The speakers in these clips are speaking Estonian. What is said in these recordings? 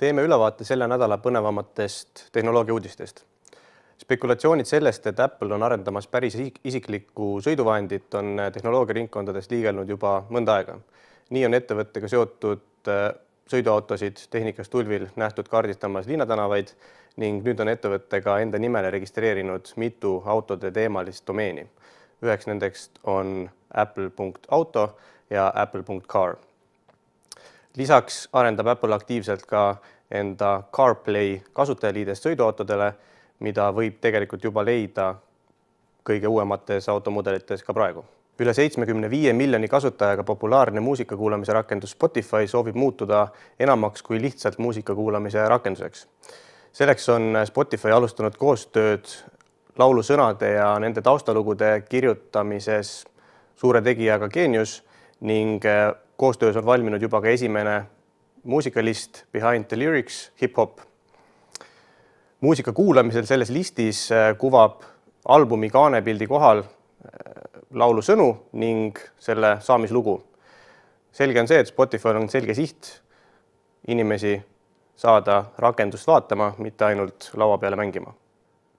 teeme ülevaate selle nädala põnevamatest tehnoloogia uudistest. spekulatsioonid sellest, et Apple on arendamas päris isiklikku sõiduvahendit, on tehnoloogiaringkondades liigelnud juba mõnda aega. nii on ettevõttega seotud äh, sõiduautosid tehnikas tulvil nähtud kaardistamas linnatänavaid ning nüüd on ettevõte ka enda nimele registreerinud mitu autode teemalist domeeni. üheks nendeks on apple.auto ja apple.car lisaks arendab Apple aktiivselt ka enda CarPlay kasutajaliidest sõiduautodele, mida võib tegelikult juba leida kõige uuemates automudelites ka praegu. üle seitsmekümne viie miljoni kasutajaga populaarne muusika kuulamise rakendus Spotify soovib muutuda enamaks kui lihtsalt muusika kuulamise rakenduseks. selleks on Spotify alustanud koostööd laulusõnade ja nende taustalugude kirjutamises suure tegijaga Genius ning koostöös on valminud juba ka esimene muusikalist Behind the Lyrics hip-hop. muusika kuulamisel selles listis äh, kuvab albumi kaanepildi kohal äh, laulu sõnu ning selle saamislugu. selge on see, et Spotify'l on selge siht inimesi saada rakendust vaatama, mitte ainult laua peale mängima.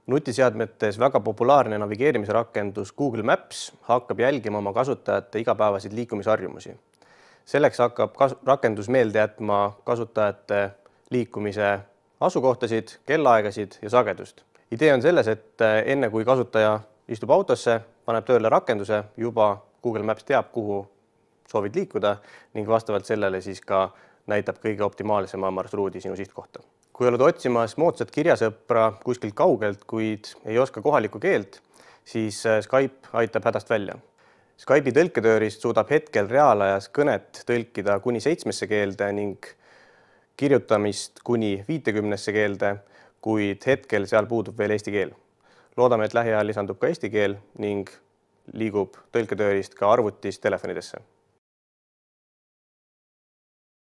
nutiseadmetes väga populaarne navigeerimise rakendus Google Maps hakkab jälgima oma kasutajate igapäevaseid liikumisharjumusi selleks hakkab kas-, rakendus meelde jätma kasutajate liikumise asukohtasid, kellaaegasid ja sagedust. idee on selles, et eh, enne kui kasutaja istub autosse, paneb tööle rakenduse, juba Google Maps teab, kuhu soovid liikuda ning vastavalt sellele siis ka näitab kõige optimaalsema marsruudi sinu sihtkohta. kui oled otsimas moodsat kirjasõpra kuskilt kaugelt, kuid ei oska kohalikku keelt, siis eh, Skype aitab hädast välja Skype'i tõlketööriist suudab hetkel reaalajas kõnet tõlkida kuni seitsmesse keelde ning kirjutamist kuni viitekümnesse keelde, kuid hetkel seal puudub veel eesti keel. loodame, et lähiajal lisandub ka eesti keel ning liigub tõlketööriist ka arvutis telefonidesse